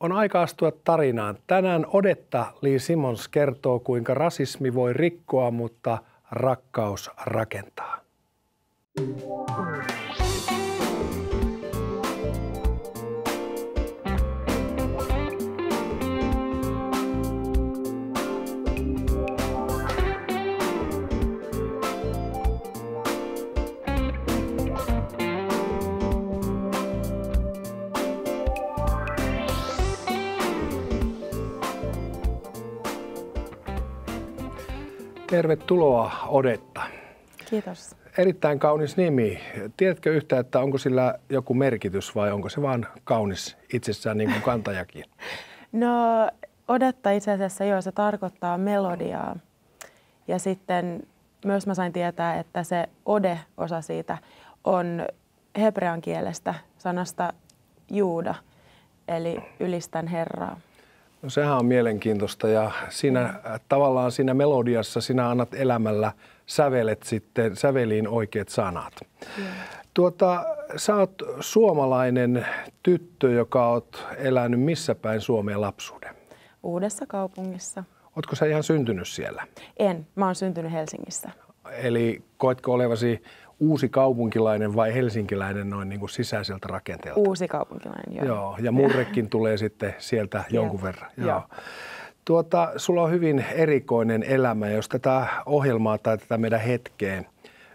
On aika astua tarinaan. Tänään Odetta Lee Simons kertoo, kuinka rasismi voi rikkoa, mutta rakkaus rakentaa. Tervetuloa Odetta. Kiitos. Erittäin kaunis nimi. Tiedätkö yhtä, että onko sillä joku merkitys vai onko se vain kaunis itsessään niin kuin kantajakin? No Odetta itse asiassa joo, se tarkoittaa melodiaa. Ja sitten myös mä sain tietää, että se ode-osa siitä on hebrean kielestä sanasta juuda, eli ylistän Herraa. No sehän on mielenkiintoista ja siinä, äh, tavallaan siinä melodiassa sinä annat elämällä sävelet sitten, säveliin oikeat sanat. Tuota, sä oot suomalainen tyttö, joka oot elänyt missä päin Suomeen lapsuuden? Uudessa kaupungissa. Ootko sä ihan syntynyt siellä? En. Mä oon syntynyt Helsingissä. Eli koetko olevasi uusi kaupunkilainen vai helsinkiläinen noin niin kuin sisäiseltä rakenteelta? Uusi kaupunkilainen, joo. joo ja murrekin tulee sitten sieltä jonkun verran. Joo. joo. Tuota, sulla on hyvin erikoinen elämä. Jos tätä ohjelmaa tai tätä meidän hetkeen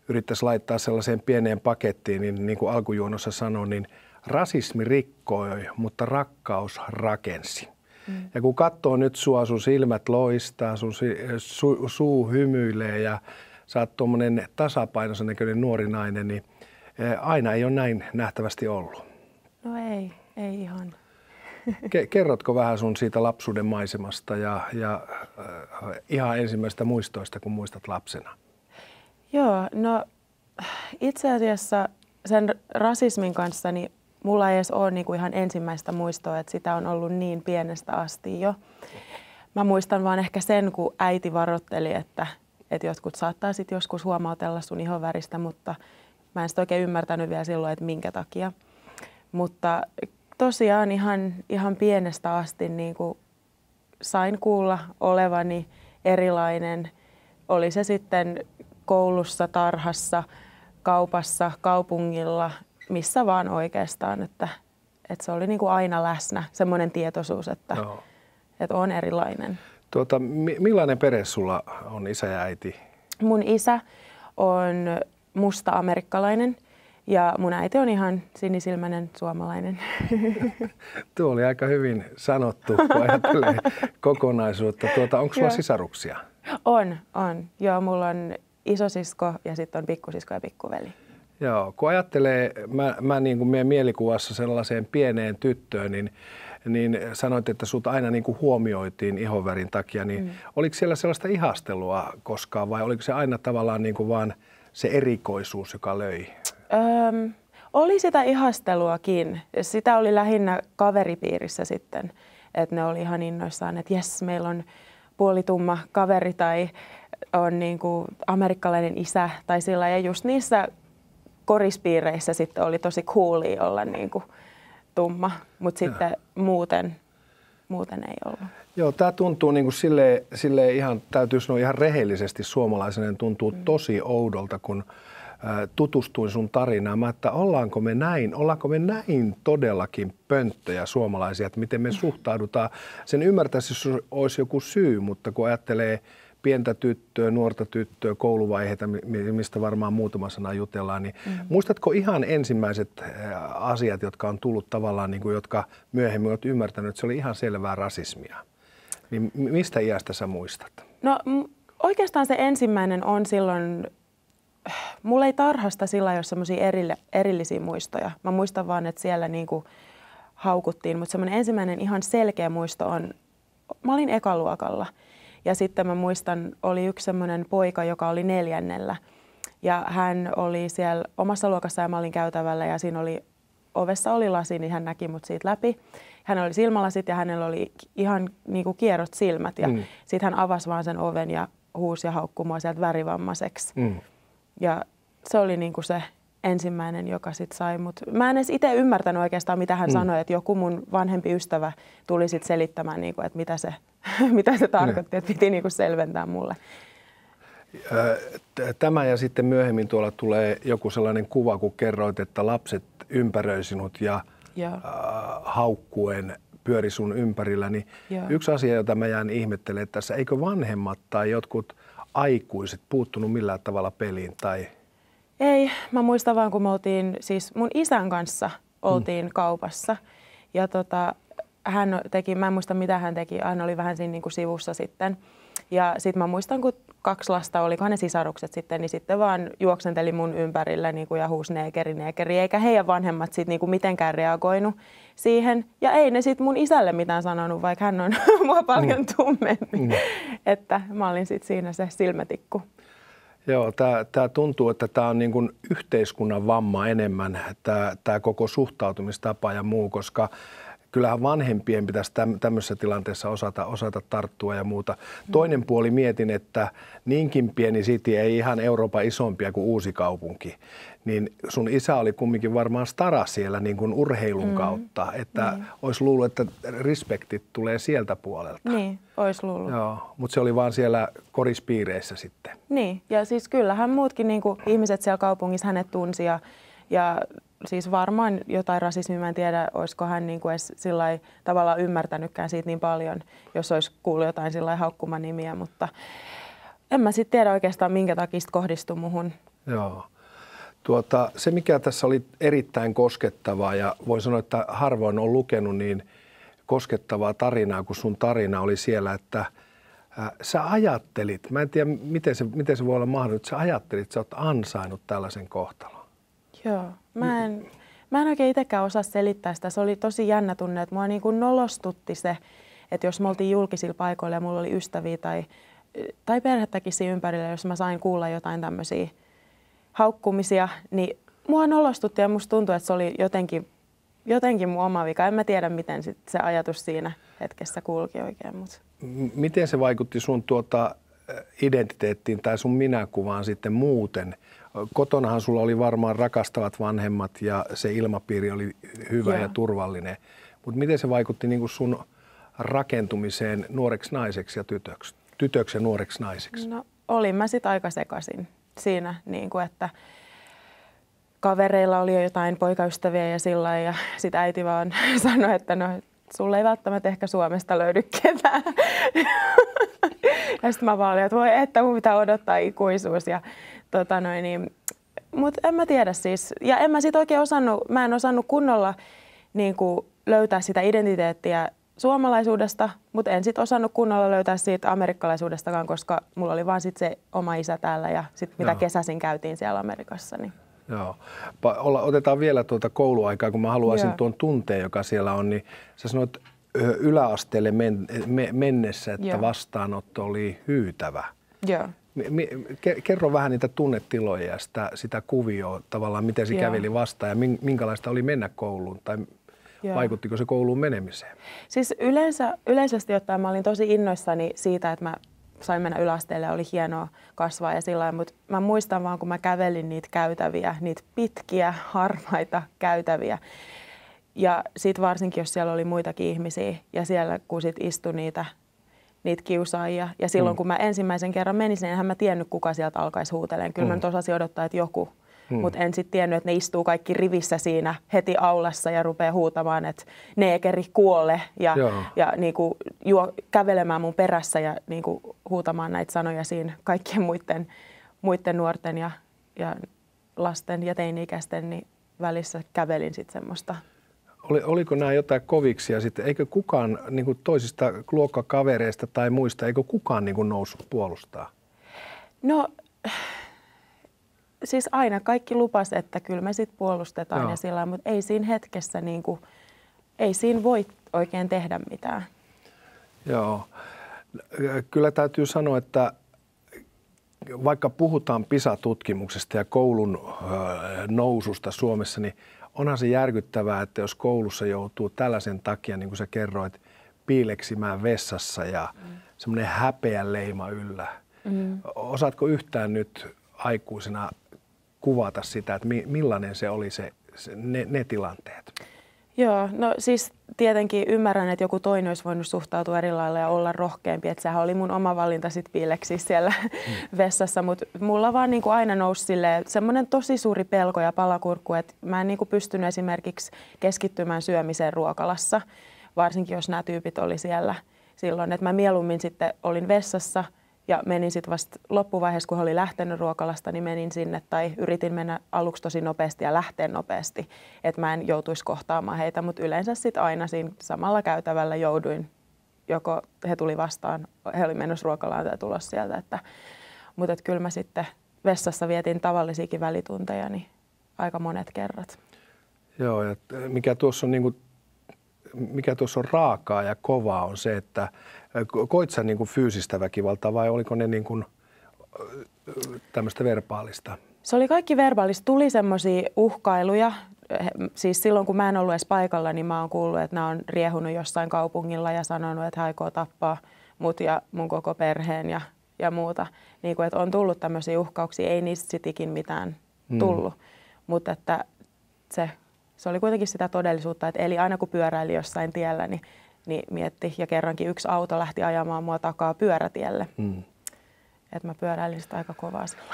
yrittäisi laittaa sellaiseen pieneen pakettiin, niin niin kuin alkujuonossa sanoin, niin rasismi rikkoi, mutta rakkaus rakensi. Mm. Ja kun katsoo nyt sua, sun silmät loistaa, sun su, su, suu hymyilee ja – sä oot tuommoinen tasapainoisen näköinen nuori nainen, niin eh, aina ei ole näin nähtävästi ollut. No ei, ei ihan. Ke- kerrotko vähän sun siitä lapsuuden maisemasta ja, ja äh, ihan ensimmäistä muistoista, kun muistat lapsena? Joo, no itse asiassa sen rasismin kanssa niin mulla ei edes ole niinku ihan ensimmäistä muistoa, että sitä on ollut niin pienestä asti jo. Mä muistan vaan ehkä sen, kun äiti varotteli, että – että jotkut saattaa sitten joskus huomautella sun ihonväristä, mutta mä en sitä oikein ymmärtänyt vielä silloin, että minkä takia. Mutta tosiaan ihan, ihan pienestä asti niin kuin sain kuulla olevani erilainen. Oli se sitten koulussa, tarhassa, kaupassa, kaupungilla, missä vaan oikeastaan. Että, että se oli niin kuin aina läsnä semmoinen tietoisuus, että, no. että on erilainen. Tuota, millainen perhe sulla on isä ja äiti? Mun isä on musta amerikkalainen ja mun äiti on ihan sinisilmäinen suomalainen. Tuo oli aika hyvin sanottu, kun ajattelee kokonaisuutta. Tuota, onko sulla Joo. sisaruksia? On, on. Joo, mulla on isosisko ja sitten on pikkusisko ja pikkuveli. Joo, kun ajattelee, mä, mä niin kuin meidän mielikuvassa sellaiseen pieneen tyttöön, niin niin sanoit, että sut aina niin kuin huomioitiin ihonvärin takia, niin mm. oliko siellä sellaista ihastelua koskaan vai oliko se aina tavallaan niin kuin vaan se erikoisuus, joka löi? Öm, oli sitä ihasteluakin. Sitä oli lähinnä kaveripiirissä sitten, että ne oli ihan innoissaan, että jes, meillä on puolitumma kaveri tai on niin kuin amerikkalainen isä tai sillä ja just niissä korispiireissä sitten oli tosi coolia olla niin kuin tumma, mutta sitten Joo. muuten, muuten ei ollut. Joo, tämä tuntuu niin kuin sille, sille ihan, täytyy sanoa ihan rehellisesti suomalaisena, tuntuu mm. tosi oudolta, kun tutustuin sun tarinaan. Mä, että ollaanko me näin, ollaanko me näin todellakin pönttöjä suomalaisia, että miten me mm. suhtaudutaan. Sen ymmärtäisi, jos olisi joku syy, mutta kun ajattelee pientä tyttöä, nuorta tyttöä, kouluvaiheita, mistä varmaan muutama sana jutellaan, niin mm-hmm. muistatko ihan ensimmäiset äh, asiat, jotka on tullut tavallaan, niin kuin, jotka myöhemmin olet ymmärtänyt, että se oli ihan selvää rasismia? Niin mistä iästä sä muistat? No oikeastaan se ensimmäinen on silloin, mulla ei tarhasta sillä jos semmoisia erillisiä muistoja. Mä muistan vaan, että siellä niin kuin haukuttiin, mutta semmoinen ensimmäinen ihan selkeä muisto on, mä olin ekaluokalla – ja sitten mä muistan, oli yksi semmoinen poika, joka oli neljännellä. Ja hän oli siellä omassa luokassa ja mä olin käytävällä ja siinä oli ovessa oli lasi, niin hän näki mut siitä läpi. Hän oli silmälasit ja hänellä oli ihan niin kuin kierrot silmät ja mm. sitten hän avasi vaan sen oven ja huusi ja haukkui mua sieltä värivammaseksi. Mm. Ja se oli niin kuin se ensimmäinen, joka sit sai mut. Mä en edes itse ymmärtänyt oikeastaan, mitä hän mm. sanoi, että joku mun vanhempi ystävä tuli sit selittämään, niinku, että mitä se, mitä se tarkoitti, että piti niinku selventää mulle. Tämä ja sitten myöhemmin tuolla tulee joku sellainen kuva, kun kerroit, että lapset ympäröi sinut ja Joo. Äh, haukkuen pyöri sun ympärillä. Niin yksi asia, jota mä jään ihmettelemään tässä, eikö vanhemmat tai jotkut aikuiset puuttunut millään tavalla peliin tai – ei, mä muistan vaan, kun me oltiin, siis mun isän kanssa oltiin mm. kaupassa ja tota, hän teki, mä en muista mitä hän teki, hän oli vähän siinä niin kuin sivussa sitten. Ja sitten mä muistan, kun kaksi lasta, olikohan ne sisarukset sitten, niin sitten vaan juoksenteli mun ympärillä niin kuin, ja huus neekeri, neekeri, eikä heidän vanhemmat sitten niin kuin mitenkään reagoinut siihen. Ja ei ne sitten mun isälle mitään sanonut, vaikka hän on mua paljon mm. tummempi. Mm. Että mä olin sitten siinä se silmätikku. Joo, tämä, tämä tuntuu, että tämä on niin kuin yhteiskunnan vamma enemmän, tämä, tämä koko suhtautumistapa ja muu, koska – kyllähän vanhempien pitäisi tämmöisessä tilanteessa osata, osata tarttua ja muuta. Toinen mm. puoli mietin, että niinkin pieni siti ei ihan Euroopan isompia kuin uusi kaupunki, niin sun isä oli kumminkin varmaan stara siellä niin kuin urheilun mm. kautta, että niin. olisi luullut, että respektit tulee sieltä puolelta. Niin, olisi luullut. Joo, mutta se oli vaan siellä korispiireissä sitten. Niin, ja siis kyllähän muutkin niin kuin, ihmiset siellä kaupungissa hänet tunsi ja, ja siis varmaan jotain rasismia, mä en tiedä, olisiko hän niin kuin edes sillai, tavallaan ymmärtänytkään siitä niin paljon, jos olisi kuullut jotain sillä haukkuman nimiä, mutta en mä sitten tiedä oikeastaan, minkä takia kohdistui muhun. Joo. Tuota, se, mikä tässä oli erittäin koskettavaa ja voi sanoa, että harvoin on lukenut niin koskettavaa tarinaa, kun sun tarina oli siellä, että äh, sä ajattelit, mä en tiedä, miten se, miten se voi olla mahdollista, että sä ajattelit, että sä oot ansainnut tällaisen kohtalon. Joo. Mä en, mä en oikein itsekään osaa selittää sitä. Se oli tosi jännä tunne, että mua niin kuin nolostutti se, että jos me oltiin julkisilla paikoilla ja mulla oli ystäviä tai, tai perhettäkin siinä ympärillä, jos mä sain kuulla jotain tämmöisiä haukkumisia, niin mua nolostutti ja musta tuntui, että se oli jotenkin, jotenkin mun oma vika. En mä tiedä, miten sit se ajatus siinä hetkessä kulki oikein. Mutta. Miten se vaikutti sun tuota, identiteettiin tai sun minäkuvaan sitten muuten? Kotonahan sulla oli varmaan rakastavat vanhemmat ja se ilmapiiri oli hyvä Joo. ja turvallinen. Mutta miten se vaikutti niin sun rakentumiseen nuoreksi naiseksi ja tytöksi? Tytöksi ja nuoreksi naiseksi? No olin mä sitten aika sekaisin siinä, niin kuin että kavereilla oli jo jotain poikaystäviä ja sillä ja sitten äiti vaan sanoi, että no sulle ei välttämättä ehkä Suomesta löydy ketään. ja sitten mä vaan olin, että voi että mun pitää odottaa ikuisuus. Ja, tota noin, niin, mutta en mä tiedä siis. Ja en mä sit oikein osannut, mä en osannut kunnolla niin kuin löytää sitä identiteettiä suomalaisuudesta, mutta en sitten osannut kunnolla löytää siitä amerikkalaisuudestakaan, koska mulla oli vaan sit se oma isä täällä ja sit mitä Joo. kesäsin käytiin siellä Amerikassa. Niin. Joo. Otetaan vielä tuota kouluaikaa, kun mä haluaisin Joo. tuon tunteen, joka siellä on, niin sä sanoit yläasteelle men, me, mennessä, että Joo. vastaanotto oli hyytävä. Joo. Kerro vähän niitä tunnetiloja ja sitä, sitä kuvioa tavallaan, miten se käveli vastaan ja minkälaista oli mennä kouluun tai Joo. vaikuttiko se kouluun menemiseen? Siis yleensä, yleisesti ottaen mä olin tosi innoissani siitä, että mä sain mennä yläasteelle oli hienoa kasvaa ja sillä mutta mä muistan vaan, kun mä kävelin niitä käytäviä, niitä pitkiä, harmaita käytäviä, ja sitten varsinkin, jos siellä oli muitakin ihmisiä ja siellä kun sit istui niitä, niitä kiusaajia. Ja silloin mm. kun mä ensimmäisen kerran menin sinne, enhän mä tiennyt kuka sieltä alkaisi huuteleen. Kyllä mm. mä nyt mm. osasin odottaa, että joku. Mm. Mutta en sitten tiennyt, että ne istuu kaikki rivissä siinä heti aulassa ja rupeaa huutamaan, että neekeri kuole. ja, Joo. ja niinku juo, kävelemään mun perässä ja niinku huutamaan näitä sanoja siinä kaikkien muiden, muiden nuorten ja, ja lasten ja teini-ikäisten niin välissä kävelin sitten semmoista oli, oliko nämä jotain koviksi ja sitten eikö kukaan niin kuin toisista luokkakavereista tai muista, eikö kukaan niin kuin noussut puolustaa? No siis aina kaikki lupas, että kyllä me sitten puolustetaan Joo. ja sillä mutta ei siinä hetkessä niin kuin, ei siinä voi oikein tehdä mitään. Joo. Kyllä täytyy sanoa, että vaikka puhutaan PISA-tutkimuksesta ja koulun noususta Suomessa, niin onhan se järkyttävää, että jos koulussa joutuu tällaisen takia, niin kuin sä kerroit, piileksimään vessassa ja mm. semmoinen häpeän leima yllä. Mm. Osaatko yhtään nyt aikuisena kuvata sitä, että millainen se oli se, se ne, ne tilanteet? Joo, no siis tietenkin ymmärrän, että joku toinen olisi voinut suhtautua eri lailla ja olla rohkeampi. Että sehän oli mun oma valinta sit piileksi siellä mm. vessassa, mutta mulla vaan niin kuin aina nousi semmoinen tosi suuri pelko ja palakurkku, että mä en niin kuin pystynyt esimerkiksi keskittymään syömiseen ruokalassa, varsinkin jos nämä tyypit oli siellä silloin. Että mä mieluummin sitten olin vessassa – ja menin sitten vasta loppuvaiheessa, kun hän oli lähtenyt ruokalasta, niin menin sinne tai yritin mennä aluksi tosi nopeasti ja lähteä nopeasti, että mä en joutuisi kohtaamaan heitä, mutta yleensä sitten aina siinä samalla käytävällä jouduin, joko he tuli vastaan, he oli menossa ruokalaan tai tulos sieltä, että, mutta et kyllä mä sitten vessassa vietin tavallisiakin välitunteja niin aika monet kerrat. Joo, ja mikä tuossa on niin kuin mikä tuossa on raakaa ja kovaa on se, että, koit sä niin fyysistä väkivaltaa vai oliko ne niin kuin tämmöistä verbaalista? Se oli kaikki verbaalista. Tuli semmoisia uhkailuja. Siis silloin, kun mä en ollut edes paikalla, niin mä oon kuullut, että nämä on riehunut jossain kaupungilla ja sanonut, että he aikoo tappaa mut ja mun koko perheen ja, ja muuta. Niin kuin, että on tullut tämmöisiä uhkauksia. Ei niistä sitikin mitään mm. tullut. Mm. Mutta että se, se oli kuitenkin sitä todellisuutta, että eli aina kun pyöräili jossain tiellä, niin niin mietti. Ja kerrankin yksi auto lähti ajamaan mua takaa pyörätielle. Mm. Että mä pyöräilin sitä aika kovaa silloin.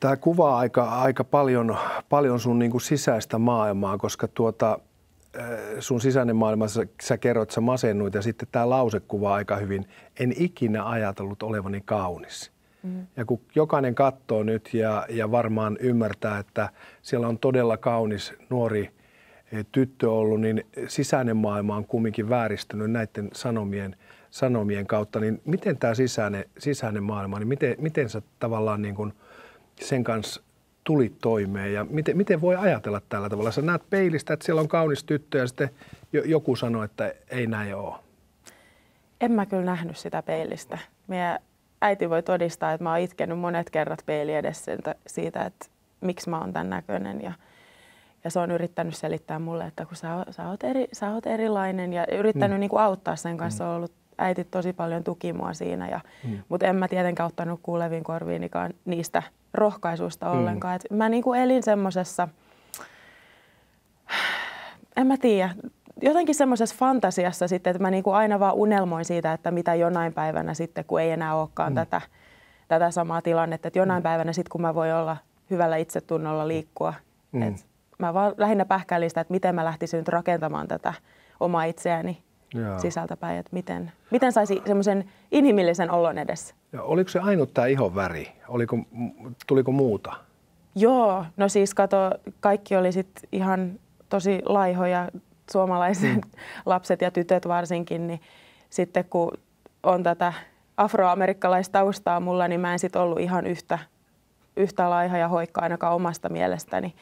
Tämä kuvaa aika, aika paljon, paljon sun niin kuin sisäistä maailmaa, koska tuota, äh, sun sisäinen maailma, sä, sä että sä masennuit ja sitten tämä lause kuvaa aika hyvin. En ikinä ajatellut olevani kaunis. Mm. Ja kun jokainen katsoo nyt ja, ja varmaan ymmärtää, että siellä on todella kaunis nuori – Eh, tyttö ollut, niin sisäinen maailma on kumminkin vääristynyt näiden sanomien, sanomien kautta. Niin miten tämä sisäinen, sisäinen maailma, niin miten, miten sä tavallaan niin kuin sen kanssa tulit toimeen ja miten, miten voi ajatella tällä tavalla? Sä näet peilistä, että siellä on kaunis tyttö ja sitten joku sanoi, että ei näin ole. En mä kyllä nähnyt sitä peilistä. Meidän äiti voi todistaa, että mä oon itkenyt monet kerrat peili edessä siitä, että miksi mä oon tämän näköinen ja – ja se on yrittänyt selittää mulle, että kun sä, sä, oot, eri, sä oot erilainen ja yrittänyt mm. niin kuin auttaa sen kanssa. Mm. On ollut äiti tosi paljon tuki mua siinä, ja, mm. mutta en mä tietenkään ottanut kuuleviin korviinikaan niistä rohkaisusta mm. ollenkaan. Et mä niin kuin elin semmoisessa, en mä tiedä, jotenkin semmoisessa fantasiassa sitten, että mä niin kuin aina vaan unelmoin siitä, että mitä jonain päivänä sitten, kun ei enää olekaan mm. tätä, tätä samaa tilannetta, että jonain mm. päivänä sitten, kun mä voin olla hyvällä itsetunnolla liikkua, mm. et mä vaan lähinnä pähkäilin sitä, että miten mä lähtisin nyt rakentamaan tätä omaa itseäni sisältäpäin, että miten, miten saisi semmoisen inhimillisen olon edes. Ja oliko se ainut tämä ihon väri? Oliko, tuliko muuta? Joo, no siis kato, kaikki oli sitten ihan tosi laihoja suomalaiset mm. lapset ja tytöt varsinkin, niin sitten kun on tätä afroamerikkalaista mulla, niin mä en sitten ollut ihan yhtä, yhtä laiha ja hoikka ainakaan omasta mielestäni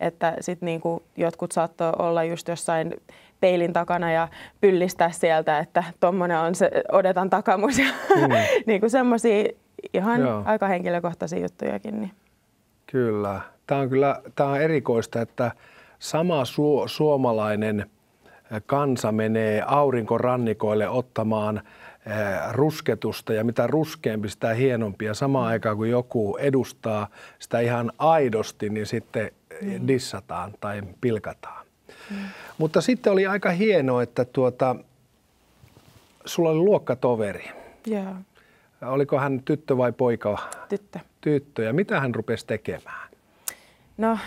että sitten niinku jotkut saattoi olla just jossain peilin takana ja pyllistää sieltä, että tuommoinen on se odetan takamus ja mm. niinku semmoisia ihan Joo. aika henkilökohtaisia juttujakin. Niin. Kyllä. Tämä on kyllä tää on erikoista, että sama su- suomalainen kansa menee aurinkorannikoille ottamaan – Eh, rusketusta ja mitä ruskeampi, sitä hienompi. Ja samaan mm. aikaan, kun joku edustaa sitä ihan aidosti, niin sitten mm. dissataan tai pilkataan. Mm. Mutta sitten oli aika hienoa, että tuota, sulla oli luokkatoveri. Yeah. Oliko hän tyttö vai poika? Tyttö. Tyttö. Ja mitä hän rupesi tekemään? No,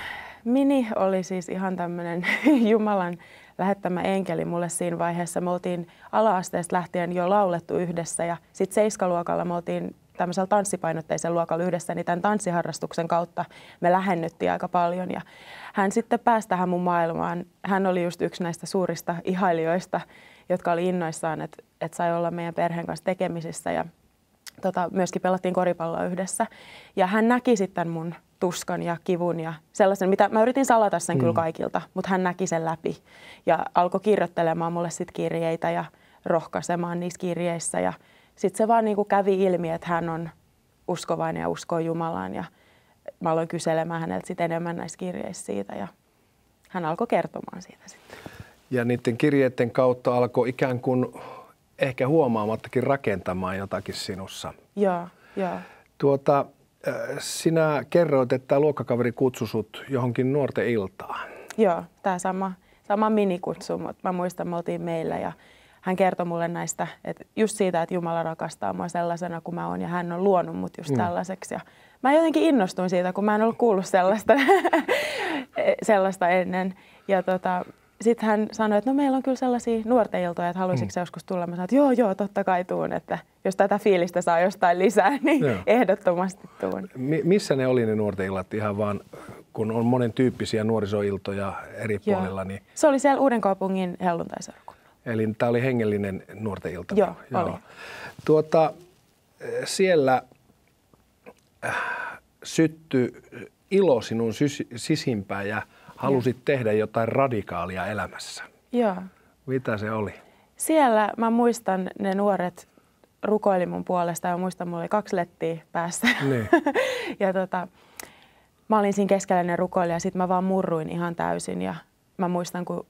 Mini oli siis ihan tämmöinen Jumalan lähettämä enkeli mulle siinä vaiheessa. Me oltiin ala-asteesta lähtien jo laulettu yhdessä ja sitten seiskaluokalla me oltiin tämmöisellä tanssipainotteisen luokalla yhdessä, niin tämän tanssiharrastuksen kautta me lähennyttiin aika paljon. Ja hän sitten pääsi tähän mun maailmaan. Hän oli just yksi näistä suurista ihailijoista, jotka oli innoissaan, että, että sai olla meidän perheen kanssa tekemisissä. Ja tota, myöskin pelattiin koripalloa yhdessä. Ja hän näki sitten mun tuskan ja kivun ja sellaisen, mitä mä yritin salata sen mm. kyllä kaikilta, mutta hän näki sen läpi ja alkoi kirjoittelemaan mulle sitten kirjeitä ja rohkaisemaan niissä kirjeissä ja sitten se vaan niinku kävi ilmi, että hän on uskovainen ja uskoo Jumalaan ja mä aloin kyselemään häneltä sitten enemmän näissä kirjeissä siitä ja hän alkoi kertomaan siitä sitten. Ja niiden kirjeiden kautta alkoi ikään kuin ehkä huomaamattakin rakentamaan jotakin sinussa. Joo, joo. Tuota, äh, sinä kerroit, että luokkakaveri kutsui sut johonkin nuorten iltaan. Joo, tämä sama, sama minikutsu, mutta mä muistan, me oltiin meillä ja hän kertoi mulle näistä, että just siitä, että Jumala rakastaa mua sellaisena kuin mä oon ja hän on luonut mut just mm. tällaiseksi. Ja mä jotenkin innostuin siitä, kun mä en ollut kuullut sellaista, sellaista ennen. Ja tota, sitten hän sanoi, että no meillä on kyllä sellaisia nuorten iltoja, että haluaisitko mm. joskus tulla? Mä sanoin, että joo, joo, totta kai tuun, että jos tätä fiilistä saa jostain lisää, niin joo. ehdottomasti tuun. Mi- missä ne oli ne nuorten illat ihan vaan, kun on monen tyyppisiä nuorisoiltoja eri joo. puolilla? Niin... Se oli siellä Uudenkaupungin helluntaiseurakunnalla. Eli tämä oli hengellinen nuorten ilta. Joo, joo. Oli. Tuota, siellä äh, syttyi ilo sinun sisimpään ja – halusit ja. tehdä jotain radikaalia elämässä. Joo. Mitä se oli? Siellä mä muistan ne nuoret rukoili mun puolesta ja muistan, mulla oli kaksi lettiä päässä. Niin. ja tota, mä olin siinä keskellä ne rukoilija ja sitten mä vaan murruin ihan täysin ja mä muistan, kun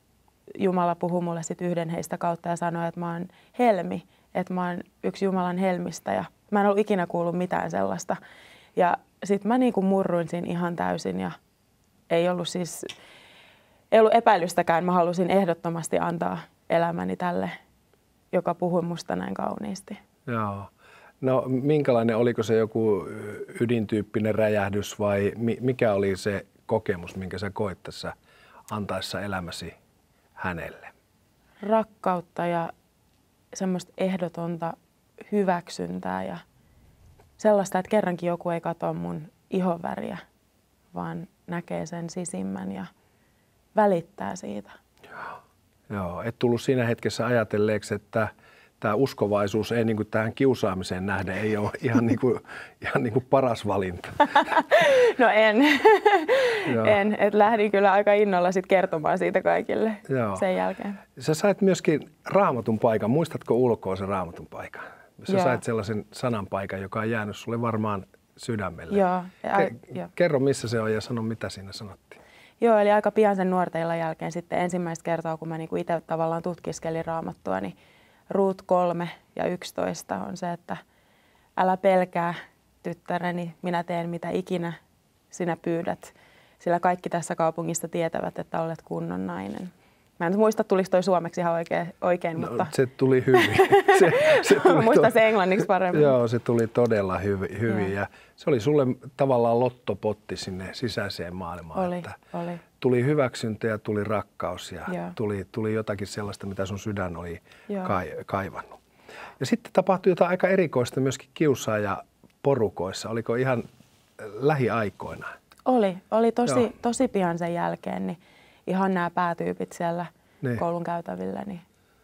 Jumala puhui mulle sit yhden heistä kautta ja sanoi, että mä oon helmi, että mä oon yksi Jumalan helmistä ja mä en ollut ikinä kuullut mitään sellaista. Ja sitten mä niinku murruin siinä ihan täysin ja ei ollut siis, ei ollut epäilystäkään. Mä halusin ehdottomasti antaa elämäni tälle, joka puhui musta näin kauniisti. Joo. No minkälainen, oliko se joku ydintyyppinen räjähdys vai mikä oli se kokemus, minkä sä koit tässä antaessa elämäsi hänelle? Rakkautta ja semmoista ehdotonta hyväksyntää ja sellaista, että kerrankin joku ei katso mun ihonväriä vaan näkee sen sisimmän ja välittää siitä. Joo, Joo. et tullut siinä hetkessä ajatelleeksi, että tämä uskovaisuus ei niin kuin tähän kiusaamiseen nähden ei ole ihan, niin kuin, ihan niin kuin paras valinta. no en. en. Et lähdin kyllä aika innolla sit kertomaan siitä kaikille Joo. sen jälkeen. Sä sait myöskin raamatun paikan. Muistatko ulkoa sen raamatun paikan? Sä Joo. sait sellaisen sanan paikan, joka on jäänyt sulle varmaan sydämelle. Joo, ja, Ke- jo. Kerro, missä se on ja sano, mitä siinä sanottiin. Joo, eli aika pian sen nuorteilla jälkeen sitten ensimmäistä kertaa, kun mä niinku itse tavallaan tutkiskelin raamattua, niin ruut 3 ja 11 on se, että älä pelkää tyttäreni, minä teen mitä ikinä sinä pyydät, sillä kaikki tässä kaupungissa tietävät, että olet kunnon nainen. Mä en muista, tuliko toi suomeksi ihan oikein, oikein no, mutta... Se tuli hyvin. se, se tuli Muista to... se englanniksi paremmin. Joo, se tuli todella hyvi, hyvin ja. ja se oli sulle tavallaan lottopotti sinne sisäiseen maailmaan. Oli, että oli. Tuli hyväksyntä ja tuli rakkaus ja, ja. Tuli, tuli jotakin sellaista, mitä sun sydän oli ja. kaivannut. Ja sitten tapahtui jotain aika erikoista myöskin kiusaaja porukoissa. Oliko ihan äh, lähiaikoina? Oli, oli tosi, tosi pian sen jälkeen. Niin ihan nämä päätyypit siellä niin. koulun käytävillä, niin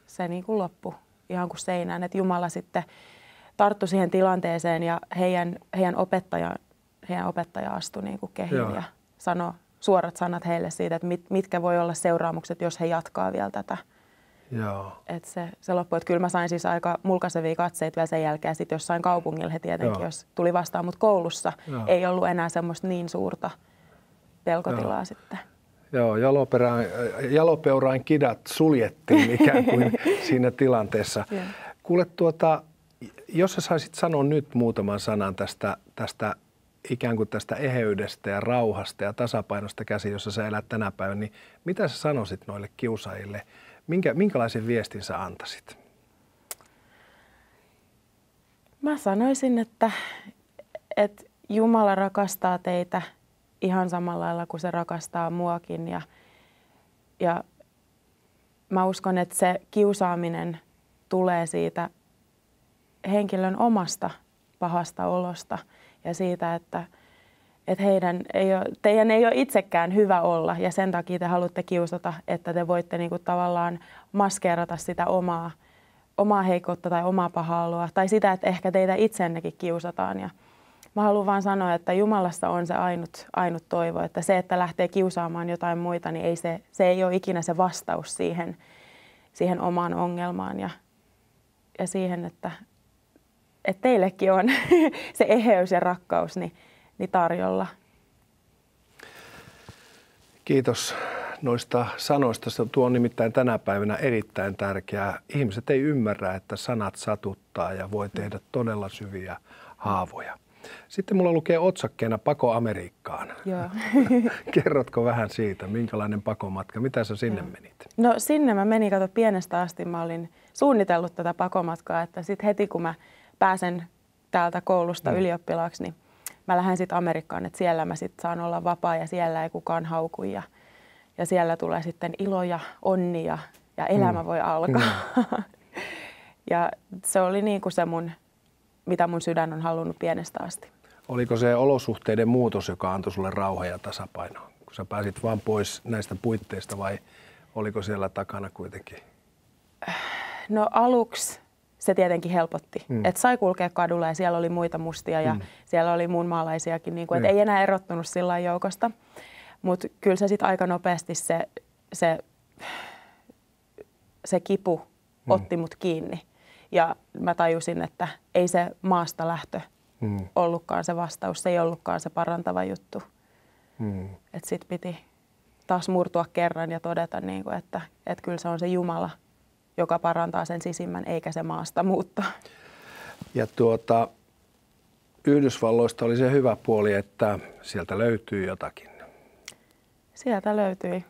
se niin kuin loppui ihan kuin seinään. Että Jumala sitten tarttu siihen tilanteeseen ja heidän, heidän, opettaja, heidän opettaja astui niin kuin kehiin Joo. ja sanoi suorat sanat heille siitä, että mit, mitkä voi olla seuraamukset, jos he jatkaa vielä tätä. Joo. Et se, se loppui, että kyllä mä sain siis aika mulkaisevia katseita vielä sen jälkeen sitten jossain kaupungilla he tietenkin, Joo. jos tuli vastaan, mutta koulussa Joo. ei ollut enää semmoista niin suurta pelkotilaa Joo. sitten. Joo, jaloperään, jalopeurain kidat suljettiin ikään kuin siinä tilanteessa. Yeah. Kuule tuota, jos sä saisit sanoa nyt muutaman sanan tästä, tästä ikään kuin tästä eheydestä ja rauhasta ja tasapainosta käsi, jossa sä elät tänä päivänä, niin mitä sä sanoisit noille kiusaajille? Minkä, minkälaisen viestin sä antaisit? Mä sanoisin, että, että Jumala rakastaa teitä – ihan samalla lailla kuin se rakastaa muakin. Ja, ja mä uskon, että se kiusaaminen tulee siitä henkilön omasta pahasta olosta ja siitä, että, että heidän ei ole, teidän ei ole itsekään hyvä olla ja sen takia te haluatte kiusata, että te voitte niinku tavallaan maskeerata sitä omaa, omaa heikkoutta tai omaa pahaa oloa tai sitä, että ehkä teitä itsennekin kiusataan ja, Mä haluan vaan sanoa, että Jumalassa on se ainut, ainut toivo, että se, että lähtee kiusaamaan jotain muita, niin ei se, se ei ole ikinä se vastaus siihen, siihen omaan ongelmaan ja, ja siihen, että, että teillekin on se eheys ja rakkaus niin, niin tarjolla. Kiitos noista sanoista. Se tuo on nimittäin tänä päivänä erittäin tärkeää. Ihmiset ei ymmärrä, että sanat satuttaa ja voi tehdä todella syviä haavoja. Sitten mulla lukee otsakkeena Pako Amerikkaan. Joo. Kerrotko vähän siitä, minkälainen pakomatka, mitä sä sinne Joo. menit? No sinne mä menin, kato pienestä asti mä olin suunnitellut tätä pakomatkaa, että sitten heti kun mä pääsen täältä koulusta mm. ylioppilaaksi, niin mä lähden sitten Amerikkaan, että siellä mä sitten saan olla vapaa ja siellä ei kukaan hauku ja, ja siellä tulee sitten ilo ja onni ja, ja elämä mm. voi alkaa. Mm. ja se oli niin kuin se mun mitä mun sydän on halunnut pienestä asti. Oliko se olosuhteiden muutos, joka antoi sulle rauha ja tasapaino? Kun sä pääsit vaan pois näistä puitteista vai oliko siellä takana kuitenkin? No aluksi se tietenkin helpotti. Mm. Että sai kulkea kadulla ja siellä oli muita mustia ja mm. siellä oli muun maalaisiakin. Niin kuin, et mm. Ei enää erottunut sillä joukosta. Mutta kyllä se sitten aika nopeasti se, se, se kipu mm. otti mut kiinni. Ja mä tajusin, että ei se maasta lähtö mm. ollutkaan se vastaus, se ei ollutkaan se parantava juttu. Mm. Että sit piti taas murtua kerran ja todeta, niin kuin, että, että kyllä se on se Jumala, joka parantaa sen sisimmän, eikä se maasta muuttaa. Ja tuota, Yhdysvalloista oli se hyvä puoli, että sieltä löytyy jotakin. Sieltä löytyi.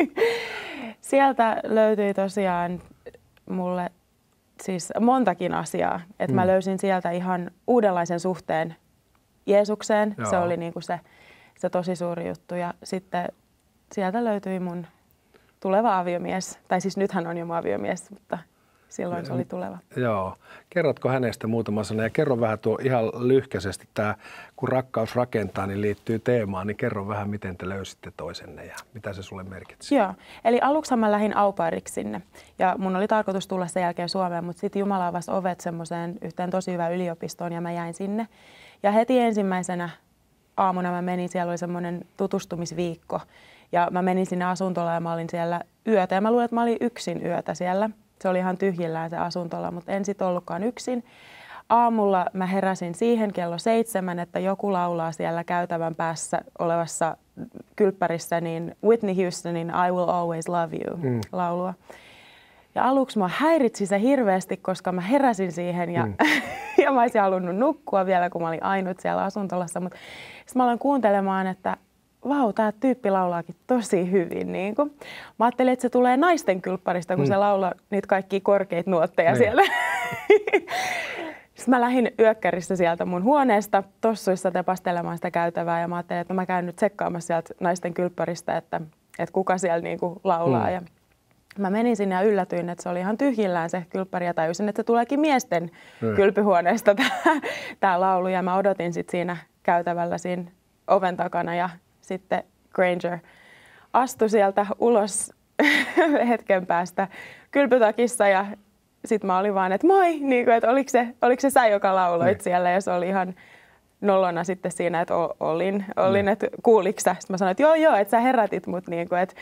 sieltä löytyi tosiaan mulle siis montakin asiaa. Että mm. mä löysin sieltä ihan uudenlaisen suhteen Jeesukseen. Joo. Se oli niin kuin se, se tosi suuri juttu. Ja sitten sieltä löytyi mun tuleva aviomies. Tai siis nythän on jo mun aviomies, mutta silloin se oli tuleva. Joo. Kerrotko hänestä muutama sana ja kerro vähän tuo ihan lyhkäisesti tämä, kun rakkaus rakentaa, niin liittyy teemaan, niin kerro vähän, miten te löysitte toisenne ja mitä se sulle merkitsi. Joo. Eli aluksi mä lähdin aupairiksi sinne ja mun oli tarkoitus tulla sen jälkeen Suomeen, mutta sitten Jumala avasi ovet semmoiseen yhteen tosi hyvään yliopistoon ja mä jäin sinne. Ja heti ensimmäisenä aamuna mä menin, siellä oli semmoinen tutustumisviikko ja mä menin sinne asuntolaan ja mä olin siellä yötä ja mä luulen, että mä olin yksin yötä siellä – se oli ihan tyhjillään se asuntola, mutta en sitten ollutkaan yksin. Aamulla mä heräsin siihen kello seitsemän, että joku laulaa siellä käytävän päässä olevassa kylppärissä niin Whitney Houstonin I Will Always Love You mm. laulua. Ja aluksi mä häiritsi se hirveästi, koska mä heräsin siihen ja, mm. ja mä olisin halunnut nukkua vielä, kun mä olin ainut siellä asuntolassa. Mutta sitten mä aloin kuuntelemaan, että vau, tämä tyyppi laulaakin tosi hyvin. Niin kuin. Mä ajattelin, että se tulee naisten kylpparista, kun mm. se laulaa niitä kaikki korkeita nuotteja mm. siellä. Sitten mä lähdin yökkäristä sieltä mun huoneesta tossuissa tepastelemaan sitä käytävää ja mä ajattelin, että no mä käyn nyt tsekkaamassa sieltä naisten kylppäristä, että, että kuka siellä niinku laulaa. Mm. Ja mä menin sinne ja yllätyin, että se oli ihan tyhjillään se kylppäri ja tajusin, että se tuleekin miesten mm. kylpyhuoneesta tämä laulu. Ja mä odotin sitten siinä käytävällä siinä oven takana ja sitten Granger astui sieltä ulos hetken päästä kylpytakissa ja sitten mä olin vaan, että moi, niin kuin, että oliko se, oliko se sä, joka lauloit ne. Niin. siellä ja se oli ihan nollona sitten siinä, että olin, olin niin. että kuuliksä. Sitten mä sanoin, että joo, joo, että sä herätit mut niin kuin, että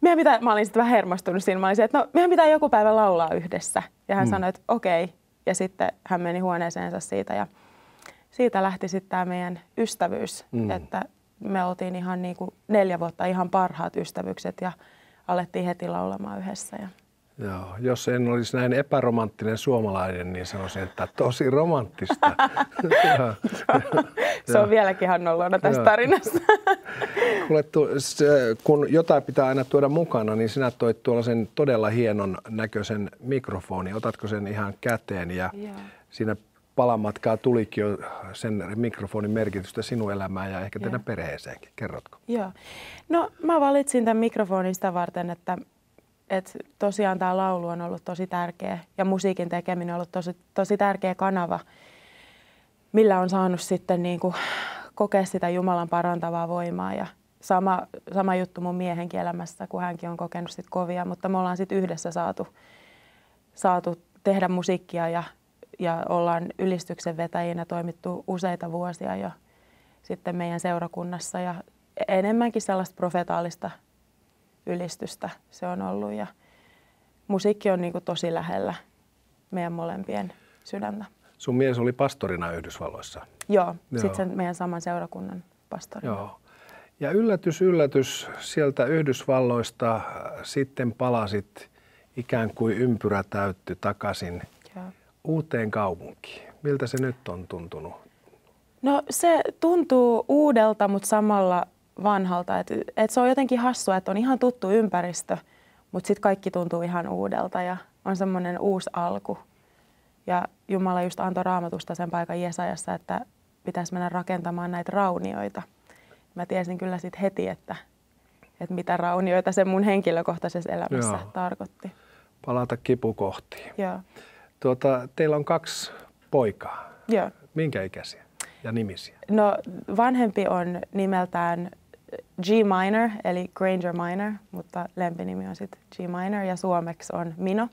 meidän pitää, mä olin sitten vähän hermostunut siinä, mä olin että no meidän pitää joku päivä laulaa yhdessä. Ja hän mm. sanoi, että okei. Okay. Ja sitten hän meni huoneeseensa siitä ja siitä lähti sitten tämä meidän ystävyys, mm. että me oltiin ihan niin kuin neljä vuotta ihan parhaat ystävykset ja alettiin heti laulamaan yhdessä. Ja... Joo, jos en olisi näin epäromanttinen suomalainen, niin sanoisin, että tosi romanttista. se on vieläkin hannollona tässä tarinassa. Kuule, kun jotain pitää aina tuoda mukana, niin sinä toit tuollaisen todella hienon näköisen mikrofoni. Otatko sen ihan käteen ja Joo. siinä palamatkaa tulikin jo sen mikrofonin merkitystä sinun elämään ja ehkä teidän Joo. perheeseenkin. Kerrotko? Joo. No mä valitsin tämän mikrofonin sitä varten, että, että tosiaan tämä laulu on ollut tosi tärkeä ja musiikin tekeminen on ollut tosi, tosi tärkeä kanava, millä on saanut sitten niin kuin kokea sitä Jumalan parantavaa voimaa ja sama, sama juttu mun miehenkin elämässä, kun hänkin on kokenut sit kovia, mutta me ollaan sitten yhdessä saatu, saatu tehdä musiikkia ja ja ollaan ylistyksen vetäjinä toimittu useita vuosia jo sitten meidän seurakunnassa ja enemmänkin sellaista profetaalista ylistystä se on ollut ja musiikki on niin kuin tosi lähellä meidän molempien sydäntä. Sun mies oli pastorina Yhdysvalloissa. Joo, Joo. sitten meidän saman seurakunnan pastori. Joo. Ja yllätys, yllätys, sieltä Yhdysvalloista sitten palasit ikään kuin ympyrä täytty takaisin – uuteen kaupunkiin. Miltä se nyt on tuntunut? No se tuntuu uudelta, mutta samalla vanhalta. Et, et se on jotenkin hassua, että on ihan tuttu ympäristö, mutta sitten kaikki tuntuu ihan uudelta ja on semmoinen uusi alku. Ja Jumala just antoi raamatusta sen paikan Jesajassa, että pitäisi mennä rakentamaan näitä raunioita. Mä tiesin kyllä sitten heti, että, että mitä raunioita se mun henkilökohtaisessa elämässä Joo. tarkoitti. Palata kipukohtiin. Joo. Tuota, teillä on kaksi poikaa. Joo. Minkä ikäisiä ja nimisiä? No vanhempi on nimeltään G minor eli Granger minor, mutta lempinimi on sitten G minor ja suomeksi on Mino.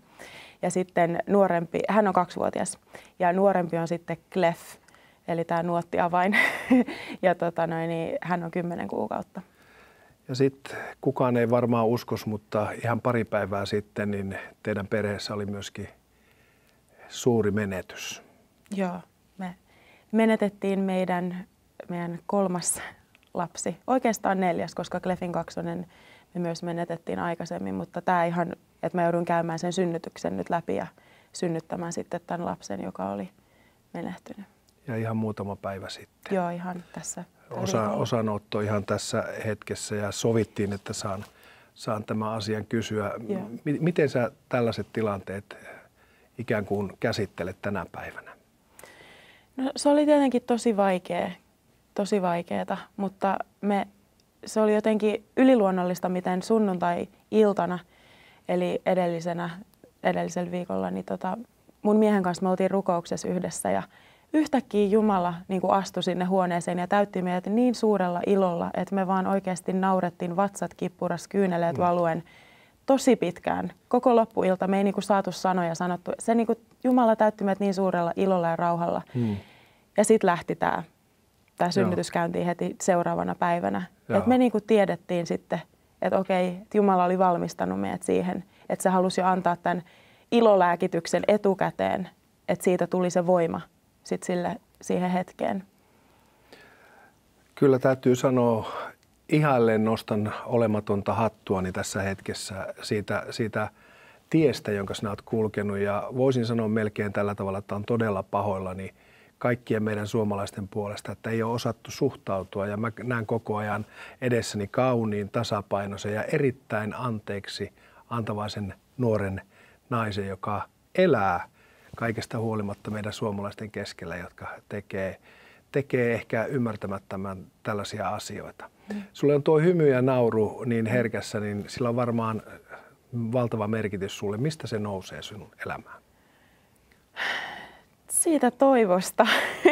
Ja sitten nuorempi, hän on kaksivuotias ja nuorempi on sitten Clef eli tämä nuottiavain ja tota noin, niin hän on kymmenen kuukautta. Ja sitten kukaan ei varmaan uskos, mutta ihan pari päivää sitten niin teidän perheessä oli myöskin suuri menetys. Joo, me menetettiin meidän, meidän kolmas lapsi, oikeastaan neljäs, koska Klefin kaksonen me myös menetettiin aikaisemmin, mutta tämä ihan, että mä joudun käymään sen synnytyksen nyt läpi ja synnyttämään sitten tämän lapsen, joka oli menehtynyt. Ja ihan muutama päivä sitten. Joo, ihan tässä. Osa, osanotto ihan tässä hetkessä ja sovittiin, että saan, saan tämän asian kysyä. Joo. M- miten sä tällaiset tilanteet ikään kuin käsittelet tänä päivänä? No, se oli tietenkin tosi vaikea, tosi vaikeeta, mutta me, se oli jotenkin yliluonnollista, miten sunnuntai-iltana, eli edellisenä, edellisellä viikolla, niin tota, mun miehen kanssa me oltiin rukouksessa yhdessä ja yhtäkkiä Jumala niin kuin astui sinne huoneeseen ja täytti meidät niin suurella ilolla, että me vaan oikeasti naurettiin vatsat kippuras kyyneleet mm. valuen – tosi pitkään. Koko loppuilta me ei niin kuin saatu sanoja sanottu. Se niin kuin, Jumala täytti meidät niin suurella ilolla ja rauhalla. Hmm. Ja sitten lähti tämä tää synnytys käyntiin heti seuraavana päivänä. Et me niin kuin tiedettiin sitten, että okei, et Jumala oli valmistanut meidät siihen, että se halusi jo antaa tämän ilolääkityksen etukäteen, että siitä tuli se voima sit sille, siihen hetkeen. Kyllä täytyy sanoa ihailleen nostan olematonta hattuani tässä hetkessä siitä, siitä tiestä, jonka sinä olet kulkenut. Ja voisin sanoa melkein tällä tavalla, että on todella pahoillani niin kaikkien meidän suomalaisten puolesta, että ei ole osattu suhtautua. Ja mä näen koko ajan edessäni kauniin, tasapainoisen ja erittäin anteeksi antavaisen nuoren naisen, joka elää kaikesta huolimatta meidän suomalaisten keskellä, jotka tekee – tekee ehkä ymmärtämättömän tällaisia asioita. Mm. Sulle on tuo hymy ja nauru niin herkässä, niin sillä on varmaan mm, valtava merkitys sulle. Mistä se nousee sinun elämään? Siitä toivosta,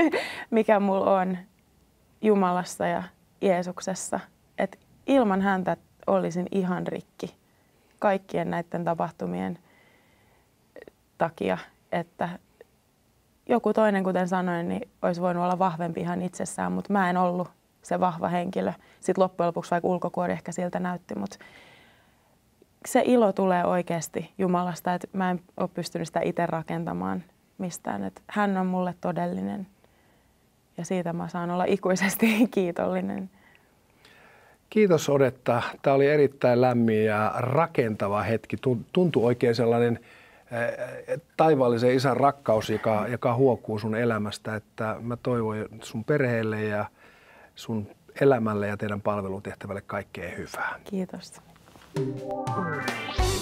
mikä mulla on Jumalassa ja Jeesuksessa. Et ilman häntä olisin ihan rikki kaikkien näiden tapahtumien takia, että joku toinen, kuten sanoin, niin olisi voinut olla vahvempi ihan itsessään, mutta mä en ollut se vahva henkilö. Sitten loppujen lopuksi vaikka ulkokuori ehkä siltä näytti, mutta se ilo tulee oikeasti Jumalasta, että mä en ole pystynyt sitä itse rakentamaan mistään. Että hän on mulle todellinen ja siitä mä saan olla ikuisesti kiitollinen. Kiitos Odetta. Tämä oli erittäin lämmin ja rakentava hetki. Tuntui oikein sellainen Eh, eh, taivaallisen isän rakkaus, joka, joka huokuu sun elämästä. Että mä toivon sun perheelle ja sun elämälle ja teidän palvelutehtävälle kaikkea hyvää. Kiitos. Thank